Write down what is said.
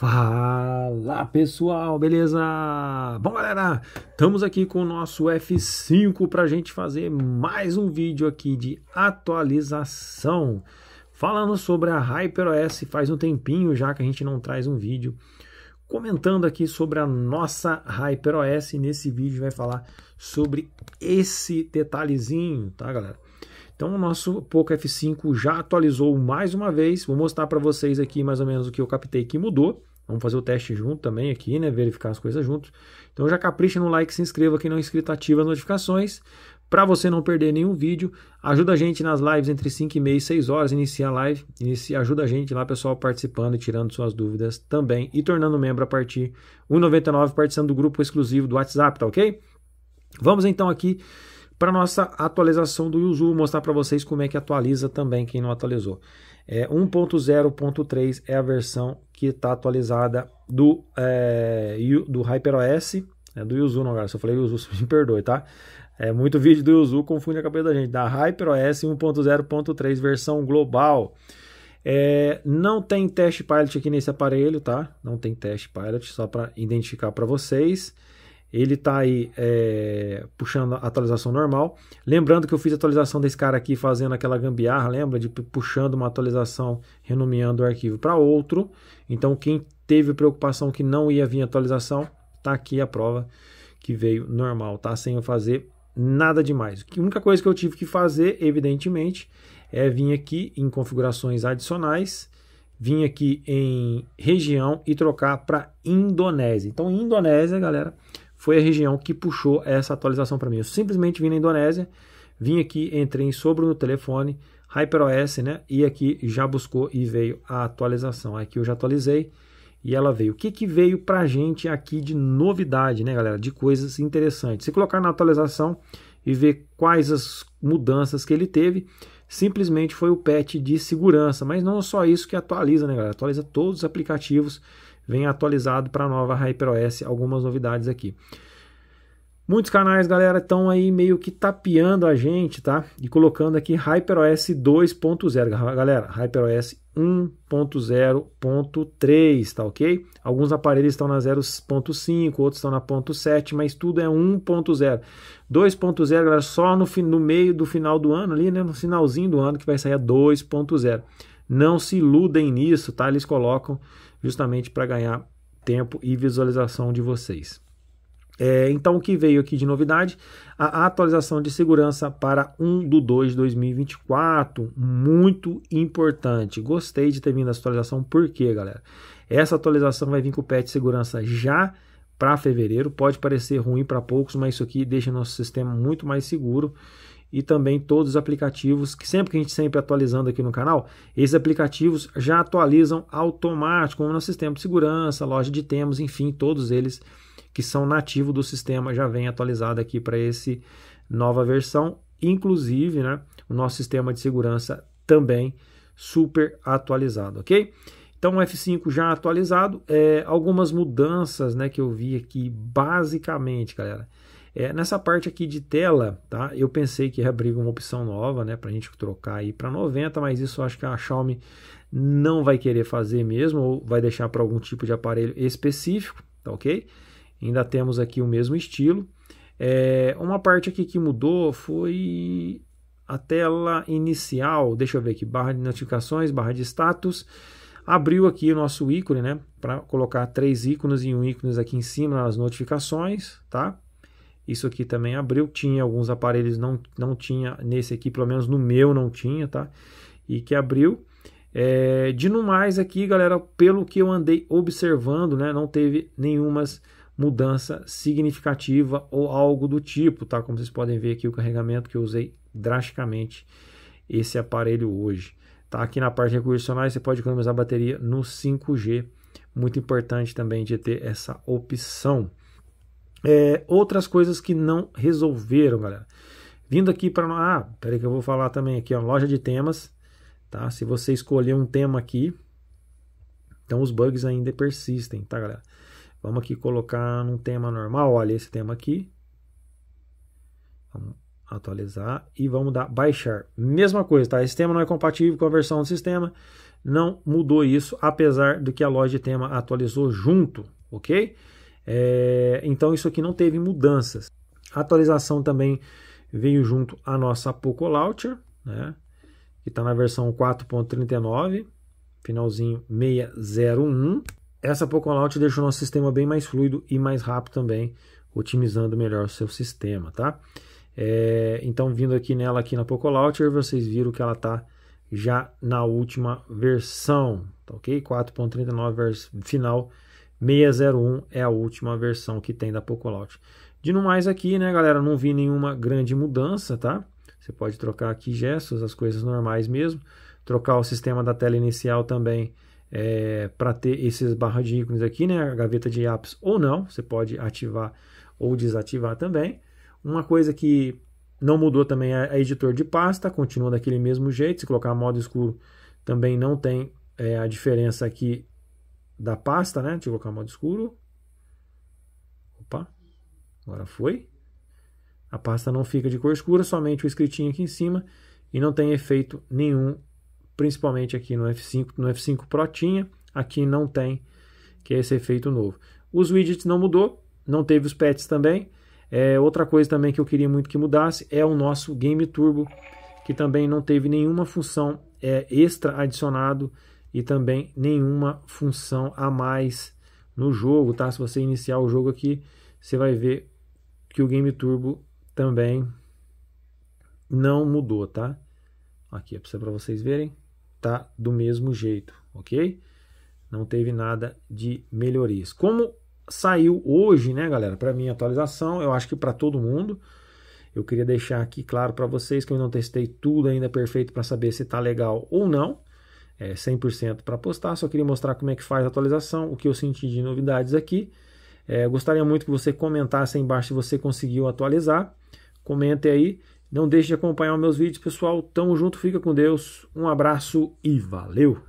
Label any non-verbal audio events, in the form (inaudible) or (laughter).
Fala pessoal, beleza? Bom galera, estamos aqui com o nosso F5 para a gente fazer mais um vídeo aqui de atualização falando sobre a HyperOS. Faz um tempinho já que a gente não traz um vídeo comentando aqui sobre a nossa HyperOS. Nesse vídeo vai falar sobre esse detalhezinho, tá galera? Então, o nosso Poco F5 já atualizou mais uma vez. Vou mostrar para vocês aqui mais ou menos o que eu captei que mudou. Vamos fazer o teste junto também aqui, né? Verificar as coisas juntos. Então já capricha no like, se inscreva, quem não é inscrito ativa as notificações para você não perder nenhum vídeo. Ajuda a gente nas lives entre 5 e meia e 6 horas, inicia a live, inicia, ajuda a gente lá, pessoal, participando e tirando suas dúvidas também e tornando membro a partir 1,99, participando do grupo exclusivo do WhatsApp, tá ok? Vamos então aqui para nossa atualização do Yuzu, mostrar para vocês como é que atualiza também quem não atualizou. É, 1.0.3 é a versão que está atualizada do, é, do HyperOS, é do Yuzu, não, galera, se eu falei Yuzu, (laughs) me perdoe, tá? É muito vídeo do Yuzu, confunde a cabeça da gente, da HyperOS 1.0.3 versão global. É, não tem teste pilot aqui nesse aparelho, tá? Não tem teste pilot, só para identificar para vocês ele está aí é, puxando a atualização normal. Lembrando que eu fiz a atualização desse cara aqui fazendo aquela gambiarra, lembra? De puxando uma atualização, renomeando o arquivo para outro. Então, quem teve preocupação que não ia vir atualização, tá aqui a prova que veio normal, tá? Sem eu fazer nada demais. A única coisa que eu tive que fazer, evidentemente, é vir aqui em configurações adicionais, vir aqui em região e trocar para Indonésia. Então, Indonésia, galera, foi a região que puxou essa atualização para mim. Eu simplesmente vim na Indonésia, vim aqui, entrei em sobre no telefone, HyperOS, né? E aqui já buscou e veio a atualização. Aqui eu já atualizei e ela veio. O que, que veio para a gente aqui de novidade, né, galera? De coisas interessantes. Se colocar na atualização e ver quais as mudanças que ele teve, simplesmente foi o patch de segurança. Mas não só isso que atualiza, né, galera? Atualiza todos os aplicativos vem atualizado para a nova HyperOS, algumas novidades aqui. Muitos canais, galera, estão aí meio que tapeando a gente, tá? E colocando aqui HyperOS 2.0, galera, HyperOS 1.0.3, tá ok? Alguns aparelhos estão na 0.5, outros estão na 0.7, mas tudo é 1.0. 2.0, galera, só no, no meio do final do ano ali, né? No finalzinho do ano que vai sair a 2.0. Não se iludem nisso, tá? Eles colocam justamente para ganhar tempo e visualização de vocês. É, então, o que veio aqui de novidade? A atualização de segurança para 1 de 2 de 2024, muito importante. Gostei de ter vindo essa atualização, por quê, galera? Essa atualização vai vir com o patch de segurança já para fevereiro. Pode parecer ruim para poucos, mas isso aqui deixa nosso sistema muito mais seguro e também todos os aplicativos que sempre que a gente sempre atualizando aqui no canal, esses aplicativos já atualizam automático, como no sistema de segurança, loja de temas, enfim, todos eles que são nativos do sistema já vem atualizado aqui para esse nova versão, inclusive, né, o nosso sistema de segurança também super atualizado, ok? Então, o F5 já atualizado, é, algumas mudanças né, que eu vi aqui, basicamente, galera. É, nessa parte aqui de tela, tá? Eu pensei que ia abrir uma opção nova, né, para a gente trocar aí para 90, mas isso acho que a Xiaomi não vai querer fazer mesmo, ou vai deixar para algum tipo de aparelho específico, tá ok? Ainda temos aqui o mesmo estilo. É, uma parte aqui que mudou foi a tela inicial, deixa eu ver aqui, barra de notificações, barra de status, abriu aqui o nosso ícone, né, para colocar três ícones e um ícone aqui em cima nas notificações, tá? Isso aqui também abriu, tinha alguns aparelhos, não, não tinha nesse aqui, pelo menos no meu não tinha, tá? E que abriu. É, de no mais aqui, galera, pelo que eu andei observando, né, não teve nenhuma mudança significativa ou algo do tipo, tá? Como vocês podem ver aqui o carregamento que eu usei drasticamente esse aparelho hoje. Tá aqui na parte de recursos adicionais, você pode economizar bateria no 5G. Muito importante também de ter essa opção. É, outras coisas que não resolveram, galera. Vindo aqui para. Ah, peraí que eu vou falar também aqui, ó. Loja de temas. Tá? Se você escolher um tema aqui, então os bugs ainda persistem, tá, galera? Vamos aqui colocar num tema normal. Olha esse tema aqui. Vamos atualizar e vamos dar baixar. Mesma coisa, tá? Esse tema não é compatível com a versão do sistema. Não mudou isso, apesar de que a loja de tema atualizou junto, ok? É, então isso aqui não teve mudanças. A atualização também veio junto a nossa Poco Launcher, né, que está na versão 4.39, finalzinho 601. Essa Poco Launcher o nosso sistema bem mais fluido e mais rápido também, otimizando melhor o seu sistema, tá? É, então, vindo aqui nela aqui na Poco Launcher, vocês viram que ela está já na última versão, tá ok? 4.39 vers final 601 é a última versão que tem da Pocolout. De no mais aqui, né, galera, não vi nenhuma grande mudança, tá? Você pode trocar aqui gestos, as coisas normais mesmo. Trocar o sistema da tela inicial também é, para ter esses barra de ícones aqui, né? A gaveta de apps ou não, você pode ativar ou desativar também. Uma coisa que não mudou também é a editor de pasta, continua daquele mesmo jeito. Se colocar modo escuro, também não tem é, a diferença aqui da pasta, né? Deixa eu colocar modo escuro. Opa, agora foi. A pasta não fica de cor escura, somente o escritinho aqui em cima e não tem efeito nenhum, principalmente aqui no F5, no F5 Pro tinha, aqui não tem, que é esse efeito novo. Os widgets não mudou, não teve os pets também. É, outra coisa também que eu queria muito que mudasse é o nosso Game Turbo, que também não teve nenhuma função é, extra adicionado e também nenhuma função a mais no jogo, tá? Se você iniciar o jogo aqui, você vai ver que o Game Turbo também não mudou, tá? Aqui é para vocês verem, tá do mesmo jeito, ok? Não teve nada de melhorias. Como saiu hoje, né, galera? Para minha atualização, eu acho que para todo mundo. Eu queria deixar aqui claro para vocês que eu não testei tudo ainda perfeito para saber se tá legal ou não é, 100% para postar, só queria mostrar como é que faz a atualização, o que eu senti de novidades aqui. É, gostaria muito que você comentasse aí embaixo se você conseguiu atualizar. Comente aí. Não deixe de acompanhar meus vídeos, pessoal. Tamo junto, fica com Deus. Um abraço e valeu!